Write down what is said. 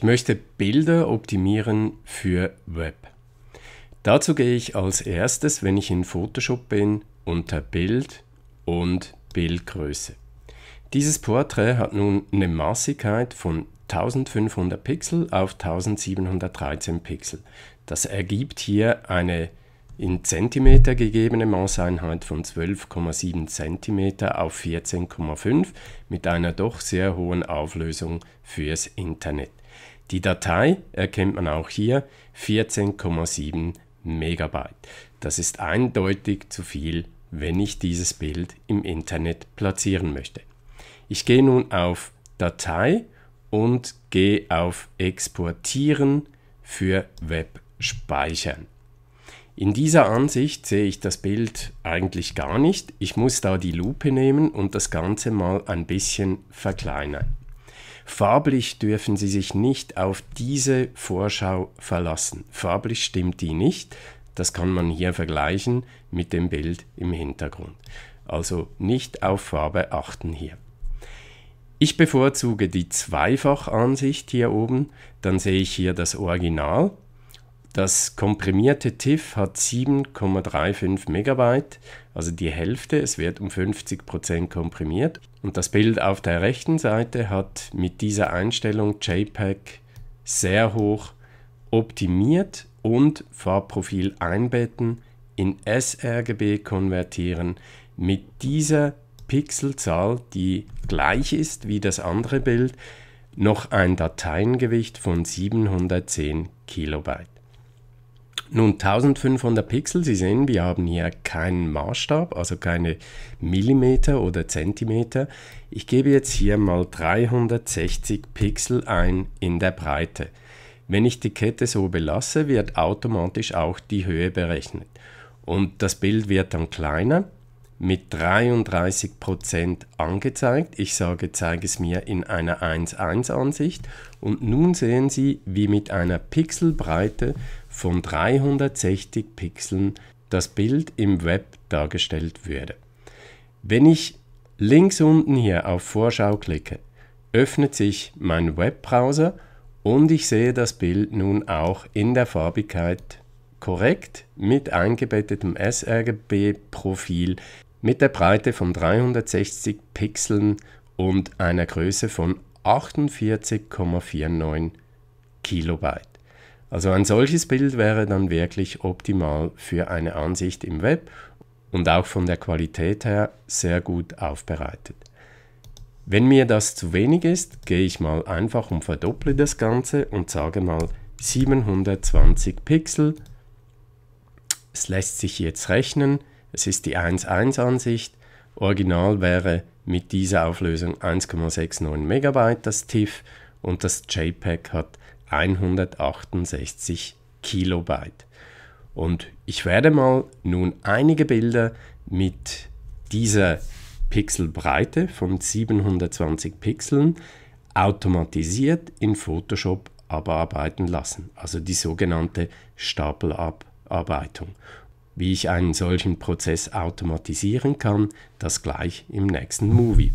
Ich möchte Bilder optimieren für Web. Dazu gehe ich als erstes, wenn ich in Photoshop bin, unter Bild und Bildgröße. Dieses Porträt hat nun eine Massigkeit von 1500 Pixel auf 1713 Pixel. Das ergibt hier eine in Zentimeter gegebene Maßeinheit von 12,7 Zentimeter auf 14,5 mit einer doch sehr hohen Auflösung fürs Internet. Die Datei erkennt man auch hier 14,7 Megabyte. Das ist eindeutig zu viel, wenn ich dieses Bild im Internet platzieren möchte. Ich gehe nun auf Datei und gehe auf Exportieren für Web speichern. In dieser Ansicht sehe ich das Bild eigentlich gar nicht. Ich muss da die Lupe nehmen und das Ganze mal ein bisschen verkleinern. Farblich dürfen Sie sich nicht auf diese Vorschau verlassen. Farblich stimmt die nicht. Das kann man hier vergleichen mit dem Bild im Hintergrund. Also nicht auf Farbe achten hier. Ich bevorzuge die Zweifachansicht hier oben. Dann sehe ich hier das Original. Das komprimierte TIFF hat 7,35 MB, also die Hälfte. Es wird um 50% komprimiert. Und das Bild auf der rechten Seite hat mit dieser Einstellung JPEG sehr hoch optimiert und Farbprofil einbetten, in sRGB konvertieren. Mit dieser Pixelzahl, die gleich ist wie das andere Bild, noch ein Dateien von 710 Kilobyte. Nun 1500 Pixel, Sie sehen, wir haben hier keinen Maßstab, also keine Millimeter oder Zentimeter. Ich gebe jetzt hier mal 360 Pixel ein in der Breite. Wenn ich die Kette so belasse, wird automatisch auch die Höhe berechnet. Und das Bild wird dann kleiner mit 33% angezeigt. Ich sage, zeige es mir in einer 1.1-Ansicht. Und nun sehen Sie, wie mit einer Pixelbreite von 360 Pixeln das Bild im Web dargestellt würde. Wenn ich links unten hier auf Vorschau klicke, öffnet sich mein Webbrowser und ich sehe das Bild nun auch in der Farbigkeit korrekt mit eingebettetem sRGB-Profil mit der Breite von 360 Pixeln und einer Größe von 48,49 Kilobyte. Also ein solches Bild wäre dann wirklich optimal für eine Ansicht im Web und auch von der Qualität her sehr gut aufbereitet. Wenn mir das zu wenig ist, gehe ich mal einfach und verdopple das Ganze und sage mal 720 Pixel. Es lässt sich jetzt rechnen. Es ist die 1.1-Ansicht. Original wäre mit dieser Auflösung 1,69 MB das TIFF und das JPEG hat 168 Kilobyte. Und ich werde mal nun einige Bilder mit dieser Pixelbreite von 720 Pixeln automatisiert in Photoshop abarbeiten lassen, also die sogenannte Stapelabarbeitung wie ich einen solchen Prozess automatisieren kann, das gleich im nächsten Movie.